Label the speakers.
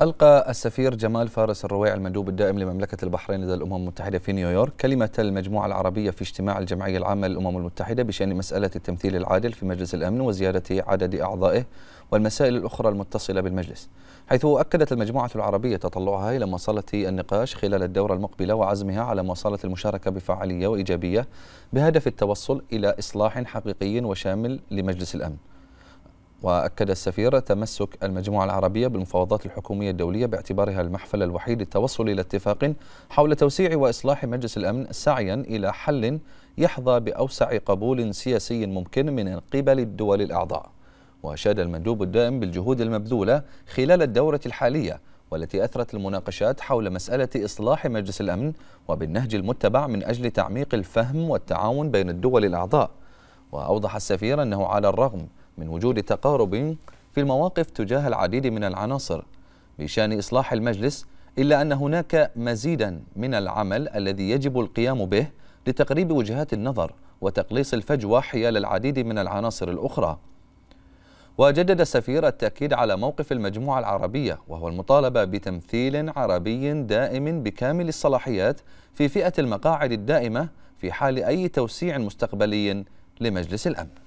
Speaker 1: ألقى السفير جمال فارس الرويع المندوب الدائم لمملكة البحرين لدى الأمم المتحدة في نيويورك كلمة المجموعة العربية في اجتماع الجمعية العامة للأمم المتحدة بشأن مسألة التمثيل العادل في مجلس الأمن وزيادة عدد أعضائه والمسائل الأخرى المتصلة بالمجلس حيث أكدت المجموعة العربية تطلعها إلى مواصلة النقاش خلال الدورة المقبلة وعزمها على مواصلة المشاركة بفعالية وإيجابية بهدف التوصل إلى إصلاح حقيقي وشامل لمجلس الأمن وأكد السفير تمسك المجموعة العربية بالمفاوضات الحكومية الدولية باعتبارها المحفل الوحيد للتوصل إلى اتفاق حول توسيع وإصلاح مجلس الأمن سعيا إلى حل يحظى بأوسع قبول سياسي ممكن من قبل الدول الأعضاء وأشاد المندوب الدائم بالجهود المبذولة خلال الدورة الحالية والتي أثرت المناقشات حول مسألة إصلاح مجلس الأمن وبالنهج المتبع من أجل تعميق الفهم والتعاون بين الدول الأعضاء وأوضح السفير أنه على الرغم من وجود تقارب في المواقف تجاه العديد من العناصر بشان إصلاح المجلس إلا أن هناك مزيدا من العمل الذي يجب القيام به لتقريب وجهات النظر وتقليص الفجوة حيال العديد من العناصر الأخرى وجدد السفير التأكيد على موقف المجموعة العربية وهو المطالبة بتمثيل عربي دائم بكامل الصلاحيات في فئة المقاعد الدائمة في حال أي توسيع مستقبلي لمجلس الأمن